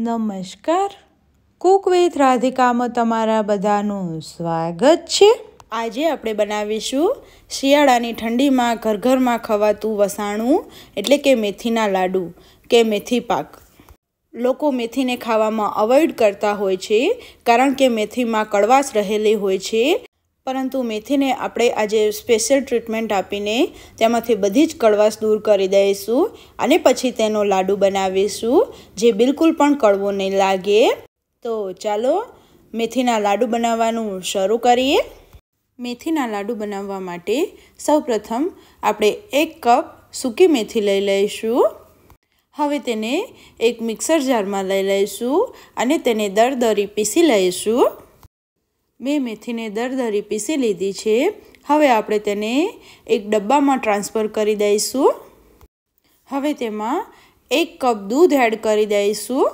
નમસ્કાર Cook with રાધિકામાં તમારા બધાનું સ્વાગત છે આજે આપણે બનાવીશું શિયાળાની ઠંડીમાં ઘર ઘરમાં ખવાતું વસાણું એટલે કે મેથીના લાડુ કે મેથી પાક લોકો મેથીને ખાવામાં અવોઇડ કરતા હોય છે કારણ કે મેથીમાં કડવાશ રહેલી હોય છે પરંતુ મેથીને આપણે આજે સ્પેશિયલ ટ્રીટમેન્ટ આપીને તેમાંથી બધી જ કડવાશ દૂર કરી દઈશું અને પછી તેનો લાડુ બનાવીશું જે બિલકુલ પણ કડવો નહીં લાગે તો ચાલો મેથીના લાડુ બનાવવાનું શરૂ કરીએ મેથીના લાડુ બનાવવા માટે સૌપ્રથમ આપણે એક કપ સૂકી મેથી લઈ લઈશું હવે તેને એક મિક્સર જારમાં લઈ લઈશું અને તેને દર દરી પીસી લઈશું મેં મેથીને દરદરી પીસી લીધી છે હવે આપણે તેને એક ડબ્બામાં ટ્રાન્સફર કરી દઈશું હવે તેમાં એક કપ દૂધ એડ કરી દઈશું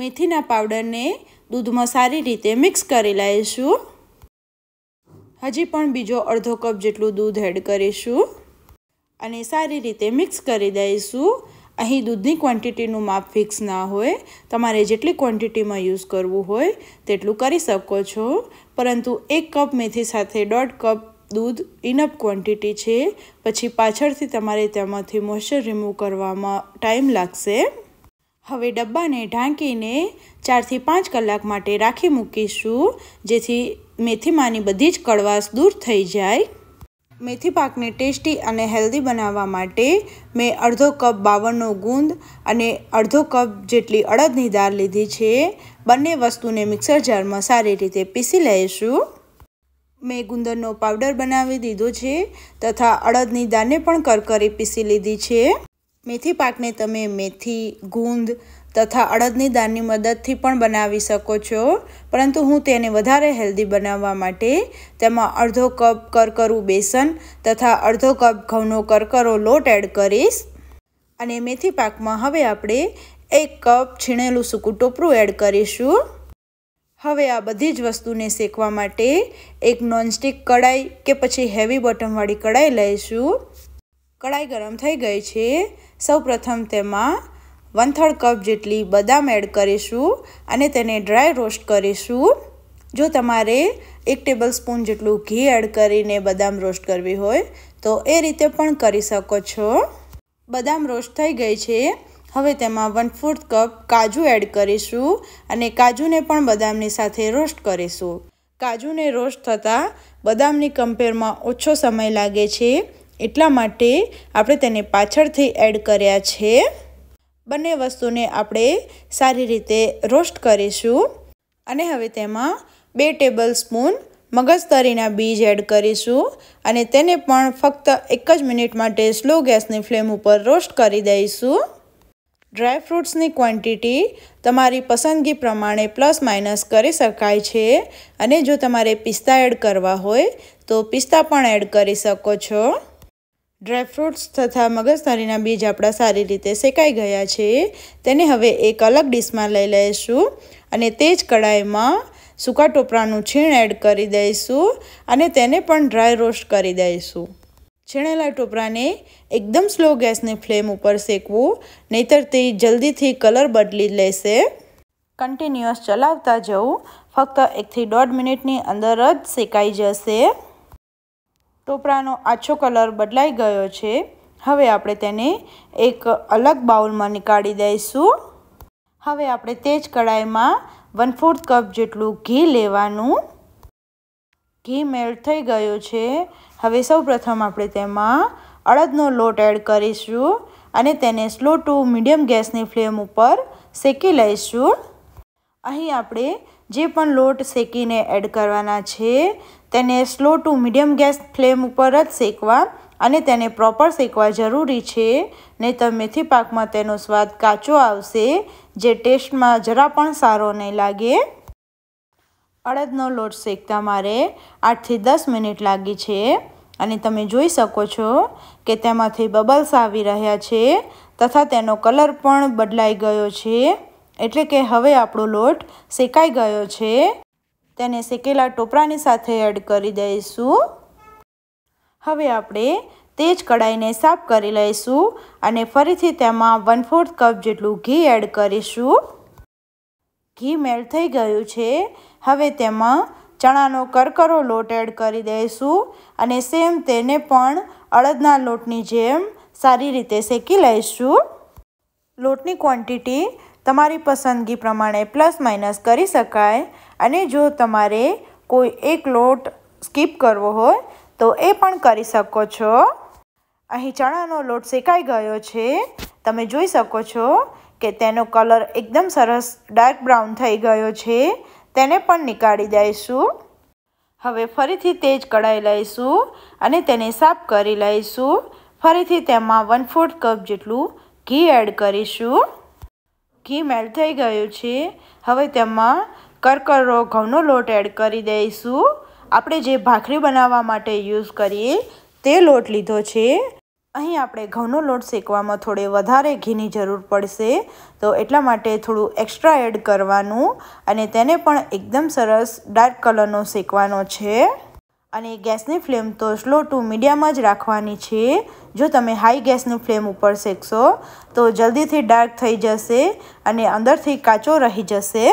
મેથીના પાવડરને દૂધમાં સારી રીતે મિક્સ કરી લઈશું હજી પણ બીજો અડધો કપ જેટલું દૂધ એડ કરીશું અને સારી રીતે મિક્સ કરી દઈશું અહીં દૂધની ક્વોન્ટિટીનું માપ ફિક્સ ના હોય તમારે જેટલી ક્વોન્ટિટીમાં યુઝ કરવું હોય તેટલું કરી શકો છો પરંતુ એક કપ મેથી સાથે દોઢ કપ દૂધ ઇનફ ક્વોન્ટિટી છે પછી પાછળથી તમારે તેમાંથી મોઇશ્ચર રિમૂવ કરવામાં ટાઈમ લાગશે હવે ડબ્બાને ઢાંકીને ચારથી પાંચ કલાક માટે રાખી મૂકીશું જેથી મેથીમાંની બધી જ કડવાશ દૂર થઈ જાય મેથી પાકને ટેસ્ટી અને હેલ્ધી બનાવવા માટે મેં અડધો કપ બાવળનો ગુંદ અને અડધો કપ જેટલી અડદની દાળ લીધી છે બંને વસ્તુને મિક્સર જારમાં સારી રીતે પીસી લઈશું મેં ગુંદરનો પાવડર બનાવી દીધો છે તથા અડદની દાળને પણ કરકરી પીસી લીધી છે મેથી પાકને તમે મેથી ગુંદ તથા અડદની દાળની મદદથી પણ બનાવી શકો છો પરંતુ હું તેને વધારે હેલ્ધી બનાવવા માટે તેમાં અડધો કપ કરકરું બેસન તથા અડધો કપ ઘઉંનો કરકરો લોટ એડ કરીશ અને મેથી પાકમાં હવે આપણે એક કપ છીણેલું સૂકું ટોપરું એડ કરીશું હવે આ બધી જ વસ્તુને શેકવા માટે એક નોનસ્ટિક કડાઈ કે પછી હેવી બોટમવાળી કડાઈ લઈશું કડાઈ ગરમ થઈ ગઈ છે સૌપ્રથમ તેમાં વન થર્ડ કપ જેટલી બદામ એડ કરીશું અને તેને ડ્રાય રોસ્ટ કરીશું જો તમારે એક ટેબલ સ્પૂન જેટલું ઘી એડ કરીને બદામ રોસ્ટ કરવી હોય તો એ રીતે પણ કરી શકો છો બદામ રોસ્ટ થઈ ગઈ છે હવે તેમાં વન ફોર્થ કપ કાજુ એડ કરીશું અને કાજુને પણ બદામની સાથે રોસ્ટ કરીશું કાજુને રોસ્ટ થતાં બદામની કમ્પેરમાં ઓછો સમય લાગે છે એટલા માટે આપણે તેને પાછળથી એડ કર્યા છે બંને વસ્તુને આપણે સારી રીતે રોસ્ટ કરીશું અને હવે તેમાં બે ટેબલ સ્પૂન મગજતરીના બીજ એડ કરીશું અને તેને પણ ફક્ત એક જ મિનિટ માટે સ્લો ગેસની ફ્લેમ ઉપર રોસ્ટ કરી દઈશું ડ્રાય ફ્રૂટ્સની ક્વોન્ટિટી તમારી પસંદગી પ્રમાણે પ્લસ માઇનસ કરી શકાય છે અને જો તમારે પિસ્તા એડ કરવા હોય તો પિસ્તા પણ એડ કરી શકો છો ડ્રાયફ્રૂટ્સ તથા મગજદારીના બીજ આપણા સારી રીતે શેકાઈ ગયા છે તેને હવે એક અલગ ડીશમાં લઈ લઈશું અને તે જ કડાઈમાં સૂકા ટોપરાનું છીણ એડ કરી દઈશું અને તેને પણ ડ્રાય રોસ્ટ કરી દઈશું છીણેલા ટોપરાને એકદમ સ્લો ગેસની ફ્લેમ ઉપર શેકવું નહીતર તે જલ્દીથી કલર બદલી લેશે કન્ટિન્યુઅસ ચલાવતા જવું ફક્ત એકથી દોઢ મિનિટની અંદર જ શેકાઈ જશે ટોપરાનો આછો કલર બદલાઈ ગયો છે હવે આપણે તેને એક અલગ બાઉલમાં નીકાળી દઈશું હવે આપણે તે જ કઢાઈમાં વન ફોર્થ કપ જેટલું ઘી લેવાનું ઘી મેલ્ટ થઈ ગયું છે હવે સૌપ્રથમ આપણે તેમાં અડદનો લોટ એડ કરીશું અને તેને સ્લો ટુ મીડિયમ ગેસની ફ્લેમ ઉપર શેકી લઈશું અહીં આપણે જે પણ લોટ શેકીને એડ કરવાના છે તેને slow to medium gas flame ઉપર જ શેકવા અને તેને પ્રોપર શેકવા જરૂરી છે નહીં તો મેથી પાકમાં તેનો સ્વાદ કાચો આવશે જે ટેસ્ટમાં જરા પણ સારો નહીં લાગે અડદનો લોટ શેકતા મારે આઠથી દસ મિનિટ લાગી છે અને તમે જોઈ શકો છો કે તેમાંથી બબલ્સ આવી રહ્યા છે તથા તેનો કલર પણ બદલાઈ ગયો છે એટલે કે હવે આપણો લોટ શેકાઈ ગયો છે તેને શેકેલા ટોપરાની સાથે એડ કરી દઈશું હવે આપણે તે જ કડાઈને સાફ કરી લઈશું અને ફરીથી તેમાં વન ફોર્થ કપ જેટલું ઘી એડ કરીશું ઘી મેલ્ટ થઈ ગયું છે હવે તેમાં ચણાનો કરકરો લોટ એડ કરી દઈશું અને સેમ તેને પણ અડદના લોટની જેમ સારી રીતે શેકી લઈશું લોટની ક્વોન્ટિટી તમારી પસંદગી પ્રમાણે પ્લસ માઇનસ કરી શકાય અને જો તમારે કોઈ એક લોટ સ્કીપ કરવો હોય તો એ પણ કરી શકો છો અહીં ચણાનો લોટ શેકાઈ ગયો છે તમે જોઈ શકો છો કે તેનો કલર એકદમ સરસ ડાર્ક બ્રાઉન થઈ ગયો છે તેને પણ નીકાળી દઈશું હવે ફરીથી તે જ કઢાઈ લઈશું અને તેને સાફ કરી લઈશું ફરીથી તેમાં વન ફોર્થ કપ જેટલું ઘી એડ કરીશું ઘી મેલ્ટ થઈ ગયું છે હવે તેમાં કરકરો ઘઉંનો લોટ એડ કરી દઈશું આપણે જે ભાખરી બનાવવા માટે યુઝ કરીએ તે લોટ લીધો છે અહીં આપણે ઘઉંનો લોટ શેકવામાં થોડે વધારે ઘીની જરૂર પડશે તો એટલા માટે થોડું એક્સ્ટ્રા એડ કરવાનું અને તેને પણ એકદમ સરસ ડાર્ક કલરનો શેકવાનો છે અને ગેસની ફ્લેમ તો સ્લો ટુ મીડિયામાં જ રાખવાની છે જો તમે હાઈ ગેસની ફ્લેમ ઉપર શેકશો તો જલ્દીથી ડાર્ક થઈ જશે અને અંદરથી કાચો રહી જશે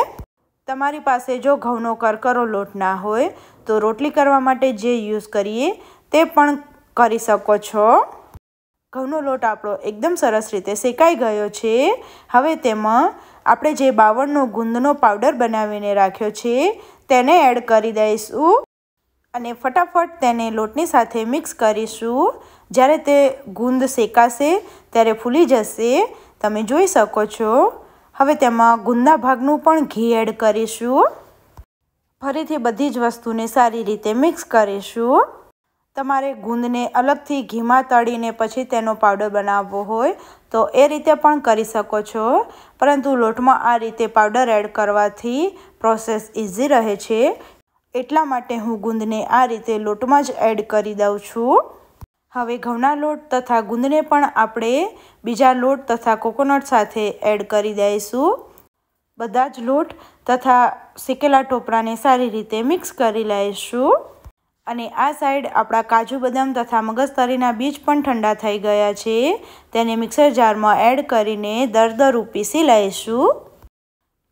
તમારી પાસે જો ઘઉંનો કરકરો લોટ ના હોય તો રોટલી કરવા માટે જે યુઝ કરીએ તે પણ કરી શકો છો ઘઉંનો લોટ આપણો એકદમ સરસ રીતે શેકાઈ ગયો છે હવે તેમાં આપણે જે બાવણનો ગુંદનો પાવડર બનાવીને રાખ્યો છે તેને એડ કરી દઈશું અને ફટાફટ તેને લોટની સાથે મિક્સ કરીશું જ્યારે તે ગુંદ શેકાશે ત્યારે ફૂલી જશે તમે જોઈ શકો છો હવે તેમાં ગુંદા ભાગનું પણ ઘી એડ કરીશું ફરીથી બધી જ વસ્તુને સારી રીતે મિક્સ કરીશું તમારે ગુંદને અલગથી ઘીમાં તળીને પછી તેનો પાવડર બનાવવો હોય તો એ રીતે પણ કરી શકો છો પરંતુ લોટમાં આ રીતે પાવડર એડ કરવાથી પ્રોસેસ ઇઝી રહે છે એટલા માટે હું ગુંદને આ રીતે લોટમાં જ એડ કરી દઉં છું હવે ઘઉંના લોટ તથા ગુંદને પણ આપણે બીજા લોટ તથા કોકોનટ સાથે એડ કરી દઈશું બધા જ લોટ તથા શેકેલા ટોપરાને સારી રીતે મિક્સ કરી લઈશું અને આ સાઈડ આપણા કાજુ બદામ તથા મગજતરીના બીજ પણ ઠંડા થઈ ગયા છે તેને મિક્સર જારમાં એડ કરીને દર દર ઉપીસી લઈશું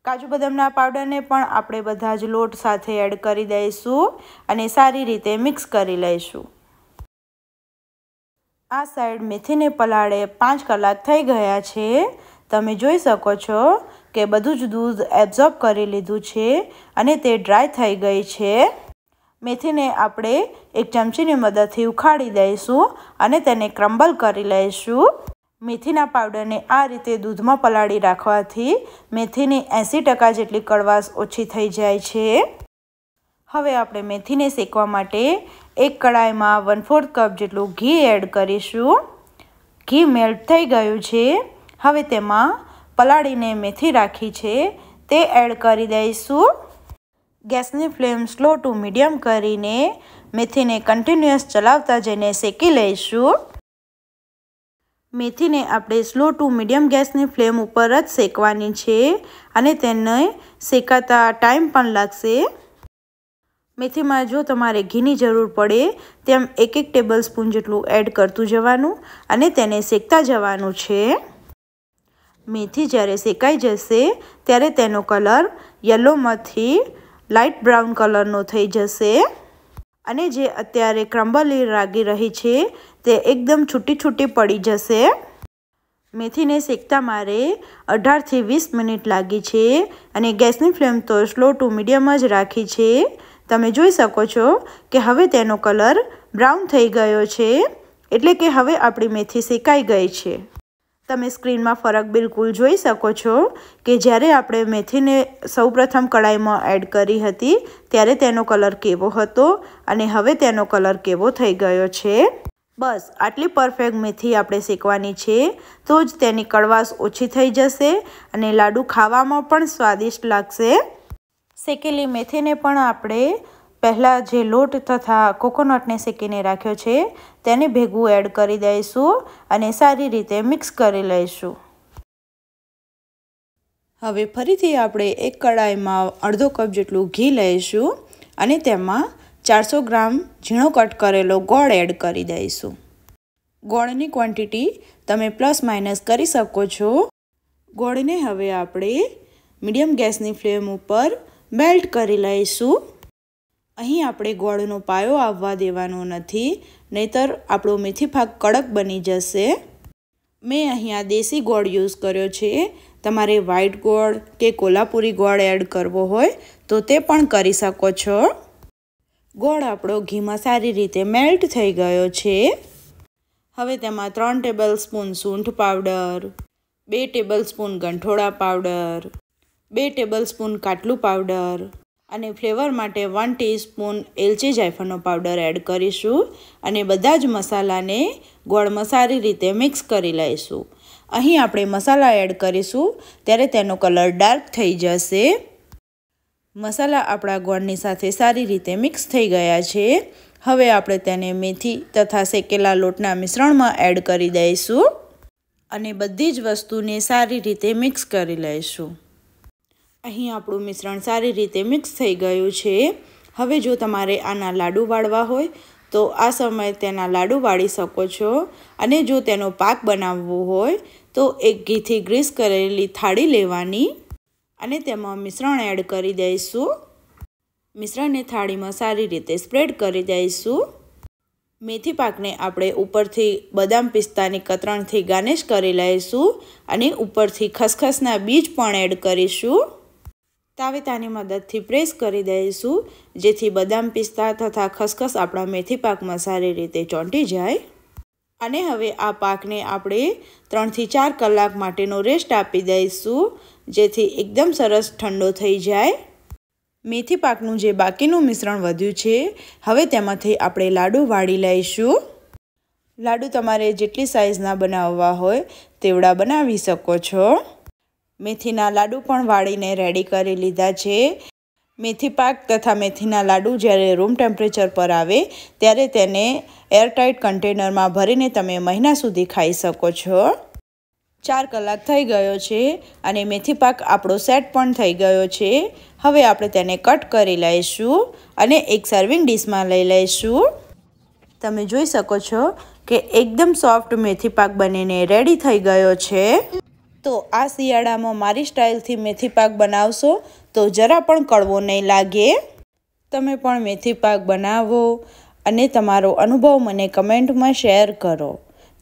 કાજુ બદામના પાવડરને પણ આપણે બધા જ લોટ સાથે એડ કરી દઈશું અને સારી રીતે મિક્સ કરી લઈશું આ સાઈડ મેથીને પલાળે પાંચ કલાક થઈ ગયા છે તમે જોઈ શકો છો કે બધું જ દૂધ એબ્ઝોર્બ કરી લીધું છે અને તે ડ્રાય થઈ ગઈ છે મેથીને આપણે એક ચમચીની મદદથી ઉખાડી દઈશું અને તેને ક્રમ્બલ કરી લઈશું મેથીના પાવડરને આ રીતે દૂધમાં પલાળી રાખવાથી મેથીની એંસી ટકા જેટલી કડવાશ ઓછી થઈ જાય છે હવે આપણે મેથીને શેકવા માટે એક કડાઈમાં વન ફોર્થ કપ જેટલું ઘી એડ કરીશું ઘી મેલ્ટ થઈ ગયું છે હવે તેમાં પલાળીને મેથી રાખી છે તે એડ કરી દઈશું ગેસની ફ્લેમ સ્લો ટુ મીડિયમ કરીને મેથીને કન્ટિન્યુઅસ ચલાવતા જઈને શેકી લઈશું મેથીને આપણે સ્લો ટુ મીડિયમ ગેસની ફ્લેમ ઉપર જ શેકવાની છે અને તેને શેકાતા ટાઈમ પણ લાગશે મેથીમાં જો તમારે ઘીની જરૂર પડે તેમ એક એક ટેબલ સ્પૂન જેટલું એડ કરતું જવાનું અને તેને શેકતા જવાનું છે મેથી જ્યારે શેકાઈ જશે ત્યારે તેનો કલર યલોમાંથી લાઇટ બ્રાઉન કલરનો થઈ જશે અને જે અત્યારે ક્રમ્બલી રાગી રહી છે તે એકદમ છૂટી છૂટી પડી જશે મેથીને શેકતા મારે અઢારથી વીસ મિનિટ લાગી છે અને ગેસની ફ્લેમ તો સ્લો ટુ મીડિયમ જ રાખી છે તમે જોઈ શકો છો કે હવે તેનો કલર બ્રાઉન થઈ ગયો છે એટલે કે હવે આપણી મેથી શેકાઈ ગઈ છે તમે સ્ક્રીનમાં ફરક બિલકુલ જોઈ શકો છો કે જ્યારે આપણે મેથીને સૌપ્રથમ કડાઈમાં એડ કરી હતી ત્યારે તેનો કલર કેવો હતો અને હવે તેનો કલર કેવો થઈ ગયો છે બસ આટલી પરફેક્ટ મેથી આપણે શેકવાની છે તો જ તેની કડવાશ ઓછી થઈ જશે અને લાડુ ખાવામાં પણ સ્વાદિષ્ટ લાગશે શેકેલી મેથીને પણ આપણે પહેલાં જે લોટ તથા કોકોનટને શેકીને રાખ્યો છે તેને ભેગું એડ કરી દઈશું અને સારી રીતે મિક્સ કરી લઈશું હવે ફરીથી આપણે એક કડાઈમાં અડધો કપ જેટલું ઘી લઈશું અને તેમાં ચારસો ગ્રામ ઝીણો કટ કરેલો ગોળ એડ કરી દઈશું ગોળની ક્વોન્ટિટી તમે પ્લસ માઇનસ કરી શકો છો ગોળને હવે આપણે મીડિયમ ગેસની ફ્લેમ ઉપર મેલ્ટ કરી લઈશું અહીં આપણે ગોળનો પાયો આવવા દેવાનો નથી નહીતર આપણો મેથી પાક કડક બની જશે મેં અહીંયા દેશી ગોળ યુઝ કર્યો છે તમારે વ્હાઈટ ગોળ કે કોલ્હાપુરી ગોળ એડ કરવો હોય તો તે પણ કરી શકો છો ગોળ આપણો ઘીમાં સારી રીતે મેલ્ટ થઈ ગયો છે હવે તેમાં ત્રણ ટેબલ સ્પૂન સૂંઠ પાવડર બે ટેબલ સ્પૂન ગંઠોળા પાવડર બે ટેબલ સ્પૂન કાટલું પાવડર અને ફ્લેવર માટે વન ટીસ્પૂન એલચી જાયફળનો પાવડર એડ કરીશું અને બધા જ મસાલાને ગોળમાં સારી રીતે મિક્સ કરી લઈશું અહીં આપણે મસાલા એડ કરીશું ત્યારે તેનો કલર ડાર્ક થઈ જશે મસાલા આપણા ગોળની સાથે સારી રીતે મિક્સ થઈ ગયા છે હવે આપણે તેને મેથી તથા શેકેલા લોટના મિશ્રણમાં એડ કરી દઈશું અને બધી જ વસ્તુને સારી રીતે મિક્સ કરી લઈશું અહીં આપણું મિશ્રણ સારી રીતે મિક્સ થઈ ગયું છે હવે જો તમારે આના લાડુ વાળવા હોય તો આ સમયે તેના લાડુ વાળી શકો છો અને જો તેનો પાક બનાવવો હોય તો એક ઘીથી ગ્રીસ કરેલી થાળી લેવાની અને તેમાં મિશ્રણ એડ કરી દઈશું મિશ્રણને થાળીમાં સારી રીતે સ્પ્રેડ કરી દઈશું મેથી પાકને આપણે ઉપરથી બદામ પિસ્તાની કતરણથી ગાર્નિશ કરી લઈશું અને ઉપરથી ખસખસના બીજ પણ એડ કરીશું તાવેતાની મદદથી પ્રેસ કરી દઈશું જેથી બદામ પિસ્તા તથા ખસખસ આપણા મેથી પાકમાં સારી રીતે ચોંટી જાય અને હવે આ પાકને આપણે ત્રણથી ચાર કલાક માટેનો રેસ્ટ આપી દઈશું જેથી એકદમ સરસ ઠંડો થઈ જાય મેથી પાકનું જે બાકીનું મિશ્રણ વધ્યું છે હવે તેમાંથી આપણે લાડુ વાળી લઈશું લાડુ તમારે જેટલી સાઇઝના બનાવવા હોય તેવડા બનાવી શકો છો મેથીના લાડુ પણ વાળીને રેડી કરી લીધા છે મેથી પાક તથા મેથીના લાડુ જ્યારે રૂમ ટેમ્પરેચર પર આવે ત્યારે તેને એરટાઇટ કન્ટેનરમાં ભરીને તમે મહિના સુધી ખાઈ શકો છો ચાર કલાક થઈ ગયો છે અને મેથી પાક આપણો સેટ પણ થઈ ગયો છે હવે આપણે તેને કટ કરી લઈશું અને એક સર્વિંગ ડીશમાં લઈ લઈશું તમે જોઈ શકો છો કે એકદમ સોફ્ટ મેથી પાક બનીને રેડી થઈ ગયો છે તો આ શિયાળામાં મારી સ્ટાઇલથી મેથી પાક બનાવશો તો જરા પણ કડવો નહીં લાગે તમે પણ મેથી પાક બનાવો અને તમારો અનુભવ મને કમેન્ટમાં શેર કરો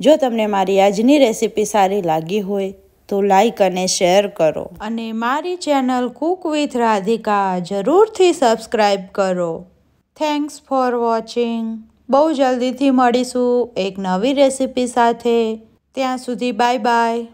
જો તમને મારી આજની રેસીપી સારી લાગી હોય તો લાઈક અને શેર કરો અને મારી ચેનલ કુક વિથ રાધિકા જરૂરથી સબસ્ક્રાઈબ કરો થેન્ક્સ ફોર વોચિંગ બહુ જલ્દીથી મળીશું એક નવી રેસીપી સાથે ત્યાં સુધી બાય બાય